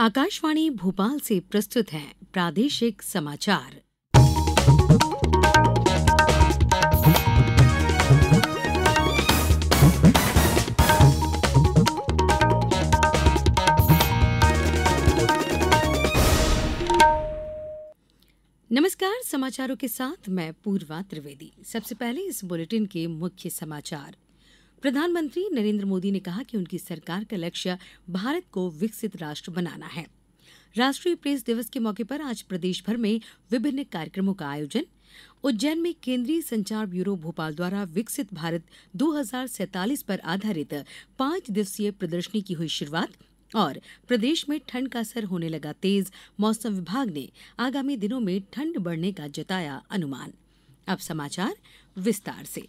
आकाशवाणी भोपाल से प्रस्तुत है प्रादेशिक समाचार नमस्कार समाचारों के साथ मैं पूर्वा त्रिवेदी सबसे पहले इस बुलेटिन के मुख्य समाचार प्रधानमंत्री नरेन्द्र मोदी ने कहा कि उनकी सरकार का लक्ष्य भारत को विकसित राष्ट्र बनाना है राष्ट्रीय प्रेस दिवस के मौके पर आज प्रदेश भर में विभिन्न कार्यक्रमों का आयोजन उज्जैन में केंद्रीय संचार ब्यूरो भोपाल द्वारा विकसित भारत दो पर आधारित पांच दिवसीय प्रदर्शनी की हुई शुरुआत और प्रदेश में ठंड का असर होने लगा तेज मौसम विभाग ने आगामी दिनों में ठंड बढ़ने का जताया अनुमान अब समाचार विस्तार से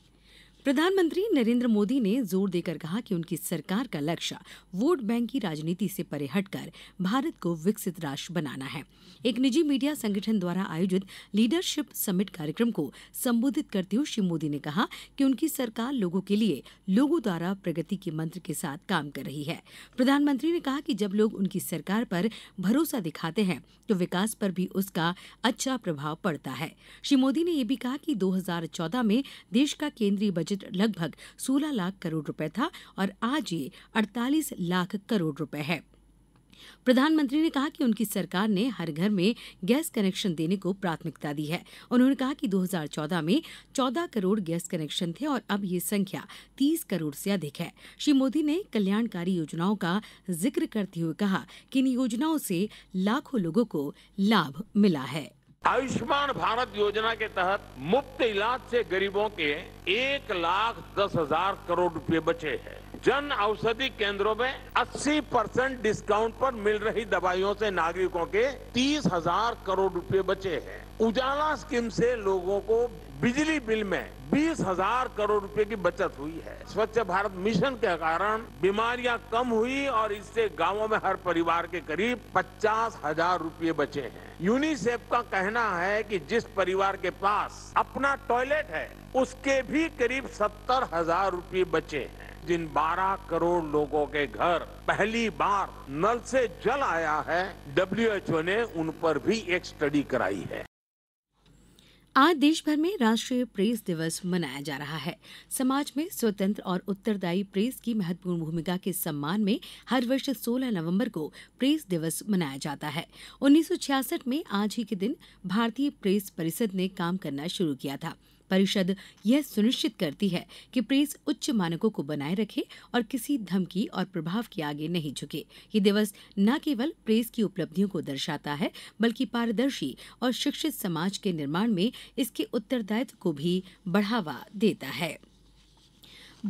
प्रधानमंत्री नरेंद्र मोदी ने जोर देकर कहा कि उनकी सरकार का लक्ष्य वोट बैंक की राजनीति से परे हटकर भारत को विकसित राष्ट्र बनाना है एक निजी मीडिया संगठन द्वारा आयोजित लीडरशिप समिट कार्यक्रम को संबोधित करते हुए श्री मोदी ने कहा कि उनकी सरकार लोगों के लिए लोगों द्वारा प्रगति के मंत्र के साथ काम कर रही है प्रधानमंत्री ने कहा कि जब लोग उनकी सरकार पर भरोसा दिखाते हैं तो विकास पर भी उसका अच्छा प्रभाव पड़ता है श्री मोदी ने यह भी कहा कि दो में देश का केंद्रीय बजट बजट लगभग 16 लाख करोड़ रुपए था और आज ये 48 लाख करोड़ रुपए है प्रधानमंत्री ने कहा कि उनकी सरकार ने हर घर में गैस कनेक्शन देने को प्राथमिकता दी है उन्होंने कहा कि 2014 में 14 करोड़ गैस कनेक्शन थे और अब ये संख्या 30 करोड़ से अधिक है श्री मोदी ने कल्याणकारी योजनाओं का जिक्र करते हुए कहा कि इन योजनाओं से लाखों लोगों को लाभ मिला है आयुष्मान भारत योजना के तहत मुफ्त इलाज से गरीबों के एक लाख दस हजार करोड़ रुपए बचे हैं जन औषधि केंद्रों में 80 परसेंट डिस्काउंट पर मिल रही दवाइयों से नागरिकों के तीस हजार करोड़ रुपए बचे हैं उजाला स्कीम से लोगों को बिजली बिल में बीस हजार करोड़ रुपए की बचत हुई है स्वच्छ भारत मिशन के कारण बीमारियां कम हुई और इससे गांवों में हर परिवार के करीब पचास हजार रूपये बचे हैं यूनिसेफ का कहना है कि जिस परिवार के पास अपना टॉयलेट है उसके भी करीब सत्तर हजार रूपये बचे हैं जिन 12 करोड़ लोगों के घर पहली बार नल से जल आया है डब्ल्यूएचओ ने उन पर भी एक स्टडी कराई है आज देश भर में राष्ट्रीय प्रेस दिवस मनाया जा रहा है समाज में स्वतंत्र और उत्तरदायी प्रेस की महत्वपूर्ण भूमिका के सम्मान में हर वर्ष 16 नवंबर को प्रेस दिवस मनाया जाता है 1966 में आज ही के दिन भारतीय प्रेस परिषद ने काम करना शुरू किया था परिषद यह सुनिश्चित करती है कि प्रेस उच्च मानकों को बनाए रखे और किसी धमकी और प्रभाव के आगे नहीं झुके ये दिवस न केवल प्रेस की उपलब्धियों को दर्शाता है बल्कि पारदर्शी और शिक्षित समाज के निर्माण में इसके उत्तरदायित्व को भी बढ़ावा देता है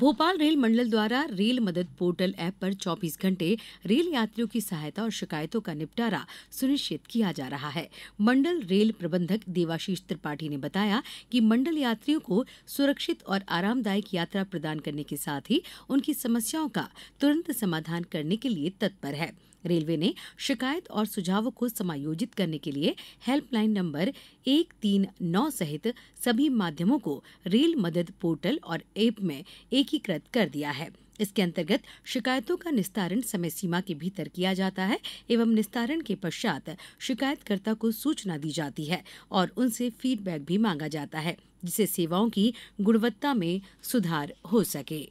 भोपाल रेल मंडल द्वारा रेल मदद पोर्टल ऐप पर 24 घंटे रेल यात्रियों की सहायता और शिकायतों का निपटारा सुनिश्चित किया जा रहा है मंडल रेल प्रबंधक देवाशीष त्रिपाठी ने बताया कि मंडल यात्रियों को सुरक्षित और आरामदायक यात्रा प्रदान करने के साथ ही उनकी समस्याओं का तुरंत समाधान करने के लिए तत्पर है रेलवे ने शिकायत और सुझावों को समायोजित करने के लिए हेल्पलाइन नंबर एक तीन नौ सहित सभी माध्यमों को रेल मदद पोर्टल और ऐप में एकीकृत कर दिया है इसके अंतर्गत शिकायतों का निस्तारण समय सीमा के भीतर किया जाता है एवं निस्तारण के पश्चात शिकायतकर्ता को सूचना दी जाती है और उनसे फीडबैक भी मांगा जाता है जिससे सेवाओं की गुणवत्ता में सुधार हो सके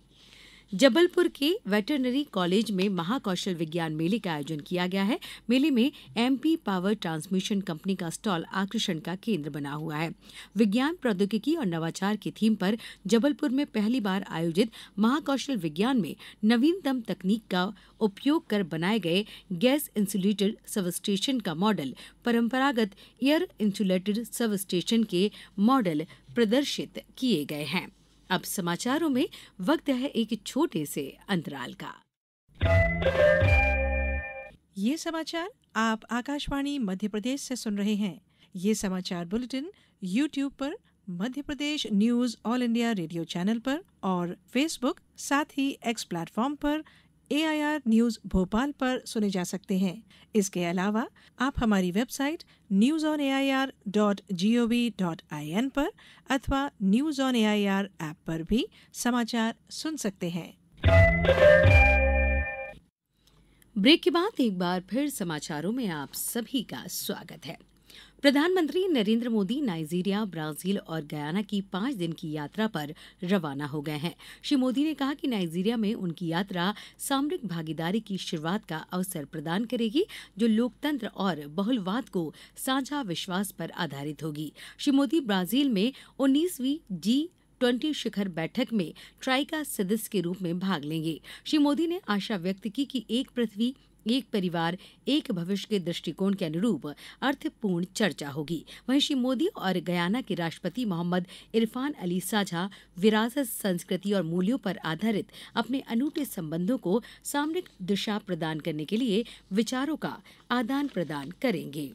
जबलपुर के वेटरनरी कॉलेज में महाकौशल विज्ञान मेले का आयोजन किया गया है मेले में एमपी पावर ट्रांसमिशन कंपनी का स्टॉल आकर्षण का केंद्र बना हुआ है विज्ञान प्रौद्योगिकी और नवाचार की थीम पर जबलपुर में पहली बार आयोजित महाकौशल विज्ञान में नवीनतम तकनीक का उपयोग कर बनाए गए गैस इंसुलेटेड सब स्टेशन का मॉडल परम्परागत एयर इंसुलेटेड सब स्टेशन के मॉडल प्रदर्शित किए गए हैं अब समाचारों में वक्त है एक छोटे से अंतराल का ये समाचार आप आकाशवाणी मध्य प्रदेश से सुन रहे हैं ये समाचार बुलेटिन यूट्यूब पर Madhya Pradesh news all India radio channel पर और फेसबुक साथ ही एक्स प्लेटफॉर्म पर एआईआर न्यूज भोपाल पर सुने जा सकते हैं इसके अलावा आप हमारी website news on A I R dot G O V dot I N पर अथवा न्यूज ऑन आर ऐप पर भी समाचार सुन सकते हैं ब्रेक के बाद एक बार फिर समाचारों में आप सभी का स्वागत है प्रधानमंत्री नरेंद्र मोदी नाइजीरिया ब्राजील और गयाना की पांच दिन की यात्रा पर रवाना हो गए हैं श्री मोदी ने कहा कि नाइजीरिया में उनकी यात्रा सामरिक भागीदारी की शुरुआत का अवसर प्रदान करेगी जो लोकतंत्र और बहुलवाद को साझा विश्वास पर आधारित होगी श्री मोदी ब्राजील में उन्नीसवीं जी ट्वेंटी शिखर बैठक में ट्राई का सदस्य के रूप में भाग लेंगे श्री मोदी ने आशा व्यक्त की कि एक पृथ्वी एक परिवार एक भविष्य के दृष्टिकोण के अनुरूप अर्थपूर्ण चर्चा होगी वहीं श्री मोदी और गयाना के राष्ट्रपति मोहम्मद इरफान अली साझा विरासत संस्कृति और मूल्यों पर आधारित अपने अनूठे संबंधों को सामरिक दिशा प्रदान करने के लिए विचारों का आदान प्रदान करेंगे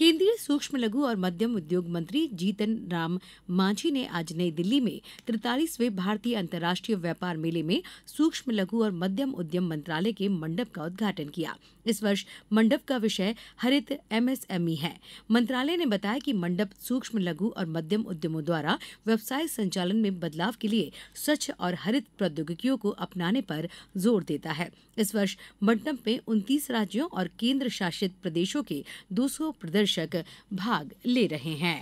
केंद्रीय सूक्ष्म लघु और मध्यम उद्योग मंत्री जीतन राम मांझी ने आज नई दिल्ली में तिरतालीसवें भारतीय अंतर्राष्ट्रीय व्यापार मेले में सूक्ष्म लघु और मध्यम उद्यम मंत्रालय के मंडप का उद्घाटन किया इस वर्ष मंडप का विषय हरित एमएसएमई है मंत्रालय ने बताया कि मंडप सूक्ष्म लघु और मध्यम उद्यमों द्वारा व्यवसाय संचालन में बदलाव के लिए स्वच्छ और हरित प्रौद्योगिकियों को अपनाने पर जोर देता है इस वर्ष मंडप में उनतीस राज्यों और केंद्र शासित प्रदेशों के दो प्रदर्शन दर्शक भाग ले रहे हैं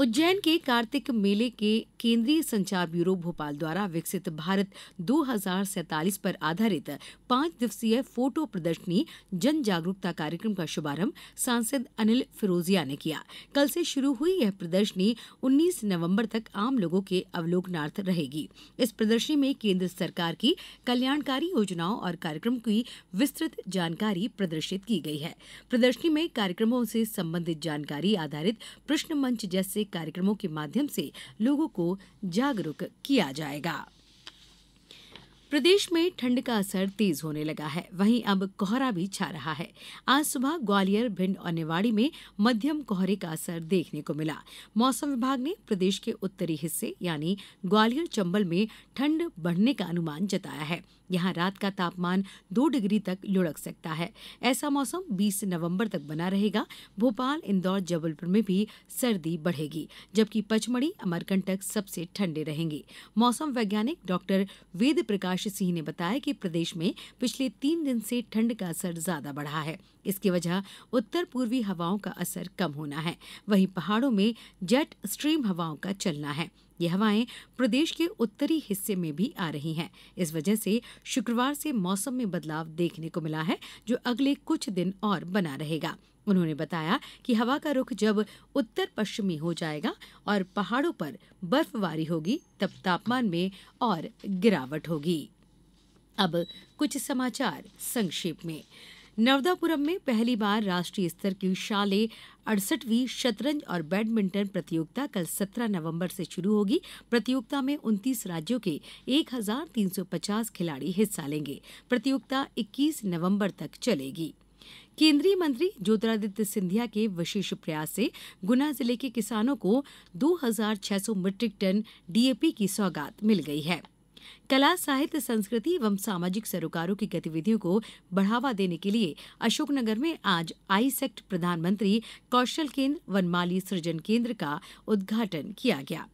उज्जैन के कार्तिक मेले के केंद्रीय संचार ब्यूरो भोपाल द्वारा विकसित भारत दो पर आधारित पांच दिवसीय फोटो प्रदर्शनी जन जागरूकता कार्यक्रम का शुभारंभ सांसद अनिल फिरोजिया ने किया कल से शुरू हुई यह प्रदर्शनी 19 नवंबर तक आम लोगों के अवलोकनार्थ रहेगी इस प्रदर्शनी में केंद्र सरकार की कल्याणकारी योजनाओं और कार्यक्रम की विस्तृत जानकारी प्रदर्शित की गई है प्रदर्शनी में कार्यक्रमों से संबंधित जानकारी आधारित प्रश्न मंच जैसे सांस्कृतिक कार्यक्रमों के माध्यम से लोगों को जागरूक किया जाएगा प्रदेश में ठंड का असर तेज होने लगा है वहीं अब कोहरा भी छा रहा है आज सुबह ग्वालियर भिंड और निवाड़ी में मध्यम कोहरे का असर देखने को मिला मौसम विभाग ने प्रदेश के उत्तरी हिस्से यानी ग्वालियर चंबल में ठंड बढ़ने का अनुमान जताया है यहां रात का तापमान दो डिग्री तक लुढ़क सकता है ऐसा मौसम 20 नवंबर तक बना रहेगा भोपाल इंदौर जबलपुर में भी सर्दी बढ़ेगी जबकि पचमढ़ी अमरकंटक सबसे ठंडे रहेंगे मौसम वैज्ञानिक डॉक्टर वेद प्रकाश सिंह ने बताया कि प्रदेश में पिछले तीन दिन से ठंड का असर ज्यादा बढ़ा है इसकी वजह उत्तर पूर्वी हवाओं का असर कम होना है वहीं पहाड़ों में जेट स्ट्रीम हवाओं का चलना है ये हवाएं प्रदेश के उत्तरी हिस्से में भी आ रही हैं इस वजह से शुक्रवार से मौसम में बदलाव देखने को मिला है जो अगले कुछ दिन और बना रहेगा उन्होंने बताया कि हवा का रुख जब उत्तर पश्चिमी हो जाएगा और पहाड़ों पर बर्फबारी होगी तब तापमान में और गिरावट होगी अब कुछ समाचार संक्षेप में नर्मदापुरम में पहली बार राष्ट्रीय स्तर की शाले अड़सठवीं शतरंज और बैडमिंटन प्रतियोगिता कल 17 नवंबर से शुरू होगी प्रतियोगिता में 29 राज्यों के 1350 खिलाड़ी हिस्सा लेंगे प्रतियोगिता 21 नवंबर तक चलेगी केंद्रीय मंत्री ज्योतिरादित्य सिंधिया के विशेष प्रयास से गुना जिले के किसानों को 2600 मीट्रिक टन डीएपी की सौगात मिल गई है कला साहित्य संस्कृति एवं सामाजिक सरोकारों की गतिविधियों को बढ़ावा देने के लिए अशोकनगर में आज आईसेक्ट प्रधानमंत्री कौशल केंद्र वनमाली सृजन केंद्र का उद्घाटन किया गया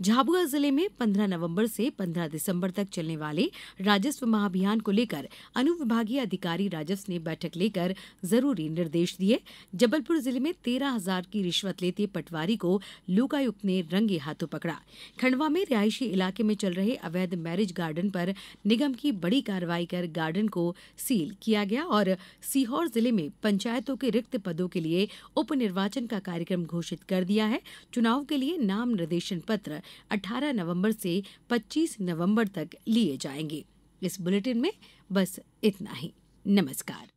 झाबुआ जिले में 15 नवंबर से 15 दिसंबर तक चलने वाले राजस्व महाअभियान को लेकर अनुविभागीय अधिकारी राजस्व ने बैठक लेकर जरूरी निर्देश दिए जबलपुर जिले में तेरह हजार की रिश्वत लेते पटवारी को लोकायुक्त ने रंगे हाथों पकड़ा खंडवा में रिहायशी इलाके में चल रहे अवैध मैरिज गार्डन पर निगम की बड़ी कार्रवाई कर गार्डन को सील किया गया और सीहोर जिले में पंचायतों के रिक्त पदों के लिए उपनिर्वाचन का कार्यक्रम घोषित कर दिया है चुनाव के लिए नाम निर्देशन पत्र सत्र 18 नवंबर से 25 नवंबर तक लिए जाएंगे इस बुलेटिन में बस इतना ही नमस्कार